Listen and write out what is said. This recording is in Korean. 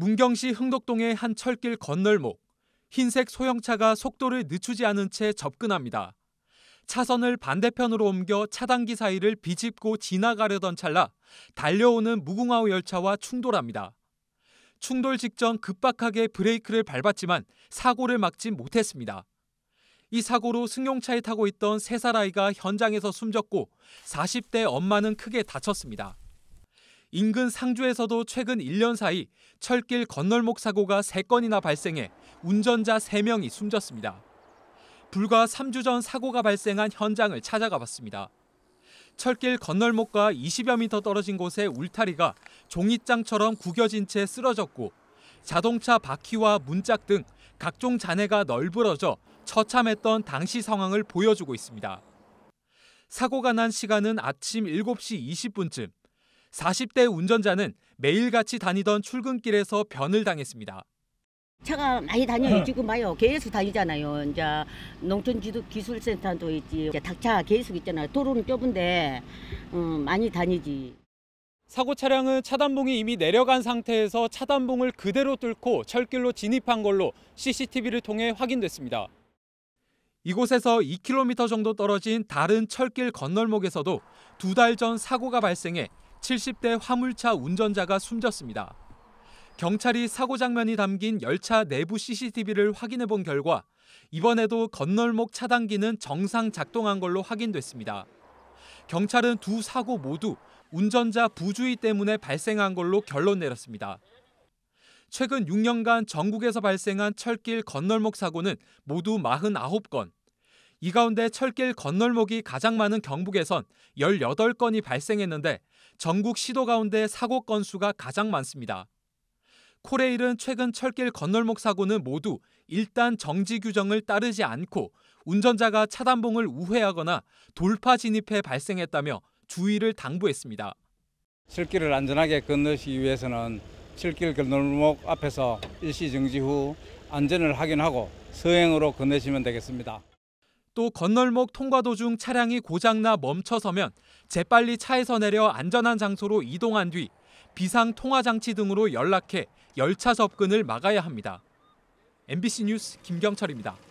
문경시 흥덕동의 한 철길 건널목 흰색 소형차가 속도를 늦추지 않은 채 접근합니다. 차선을 반대편으로 옮겨 차단기 사이를 비집고 지나가려던 찰나 달려오는 무궁화호 열차와 충돌합니다. 충돌 직전 급박하게 브레이크를 밟았지만 사고를 막지 못했습니다. 이 사고로 승용차에 타고 있던 세 살 아이가 현장에서 숨졌고 40대 엄마는 크게 다쳤습니다. 인근 상주에서도 최근 1년 사이 철길 건널목 사고가 3건이나 발생해 운전자 3명이 숨졌습니다. 불과 3주 전 사고가 발생한 현장을 찾아가 봤습니다. 철길 건널목과 20여 미터 떨어진 곳에 울타리가 종잇장처럼 구겨진 채 쓰러졌고 자동차 바퀴와 문짝 등 각종 잔해가 널브러져 처참했던 당시 상황을 보여주고 있습니다. 사고가 난 시간은 아침 7시 20분쯤 40대 운전자는 매일같이 다니던 출근길에서 변을 당했습니다. 차가 많이 다녀요. 네. 지금 봐요. 계속 다니잖아요. 이제 농촌기술센터도 있지. 닭차 계속 있잖아요. 도로는 좁은데 음, 많이 다니지. 사고 차량은 차단봉이 이미 내려간 상태에서 차단봉을 그대로 뚫고 철길로 진입한 걸로 CCTV를 통해 확인됐습니다. 이곳에서 2km 정도 떨어진 다른 철길 건널목에서도 두 달 전 사고가 발생해 70대 화물차 운전자가 숨졌습니다. 경찰이 사고 장면이 담긴 열차 내부 CCTV를 확인해 본 결과 이번에도 건널목 차단기는 정상 작동한 걸로 확인됐습니다. 경찰은 두 사고 모두 운전자 부주의 때문에 발생한 걸로 결론 내렸습니다. 최근 6년간 전국에서 발생한 철길 건널목 사고는 모두 49건, 이 가운데 철길 건널목이 가장 많은 경북에선 18건이 발생했는데 전국 시도 가운데 사고 건수가 가장 많습니다. 코레일은 최근 철길 건널목 사고는 모두 일단 정지 규정을 따르지 않고 운전자가 차단봉을 우회하거나 돌파 진입해 발생했다며 주의를 당부했습니다. 철길을 안전하게 건너기 위해서는 철길 건널목 앞에서 일시 정지 후 안전을 확인하고 서행으로 건너시면 되겠습니다. 또 건널목 통과 도중 차량이 고장나 멈춰서면 재빨리 차에서 내려 안전한 장소로 이동한 뒤 비상 통화 장치 등으로 연락해 열차 접근을 막아야 합니다. MBC 뉴스 김경철입니다.